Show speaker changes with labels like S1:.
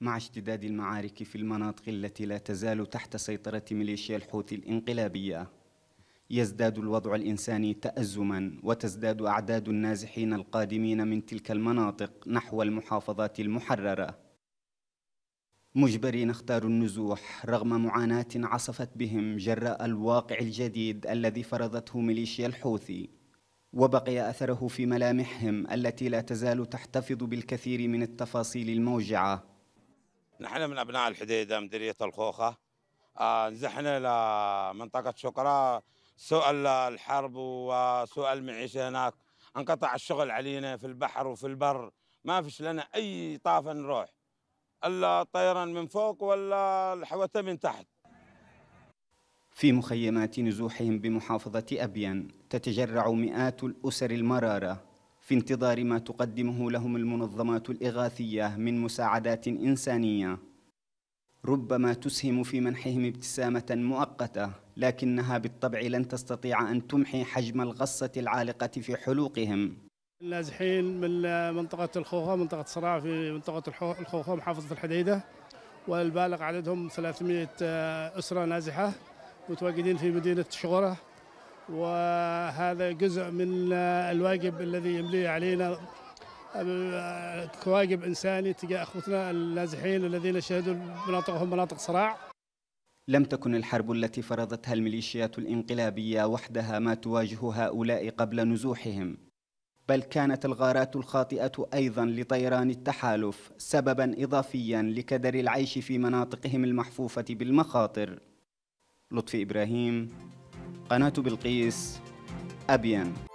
S1: مع اشتداد المعارك في المناطق التي لا تزال تحت سيطرة ميليشيا الحوثي الانقلابية يزداد الوضع الإنساني تأزما وتزداد أعداد النازحين القادمين من تلك المناطق نحو المحافظات المحررة مجبرين اختاروا النزوح رغم معاناة عصفت بهم جراء الواقع الجديد الذي فرضته ميليشيا الحوثي وبقي أثره في ملامحهم التي لا تزال تحتفظ بالكثير من التفاصيل الموجعة
S2: نحن من أبناء الحديدة مديرية الخوخة آه، نزحنا لمنطقة شقرة سوء الحرب وسوء المعيشة هناك انقطع الشغل علينا في البحر وفي البر ما فيش لنا أي طافة نروح الا طيرا من فوق ولا الحوته من تحت.
S1: في مخيمات نزوحهم بمحافظه ابين تتجرع مئات الاسر المراره في انتظار ما تقدمه لهم المنظمات الإغاثية من مساعدات إنسانية ربما تسهم في منحهم ابتسامة مؤقتة لكنها بالطبع لن تستطيع أن تمحي حجم الغصة العالقة في حلوقهم
S3: النازحين من منطقة الخوخة منطقة صراع في منطقة الخوخة محافظة الحديدة والبالغ عددهم 300 أسرة نازحة متواجدين في مدينة شغورة وهذا جزء من الواجب الذي يملي علينا كواجب إنساني تجاه أخوتنا النازحين الذين شهدوا مناطقهم مناطق صراع
S1: لم تكن الحرب التي فرضتها الميليشيات الانقلابية وحدها ما تواجه هؤلاء قبل نزوحهم بل كانت الغارات الخاطئة أيضا لطيران التحالف سببا إضافيا لكدر العيش في مناطقهم المحفوفة بالمخاطر لطفي إبراهيم قناة بلقيس أبيان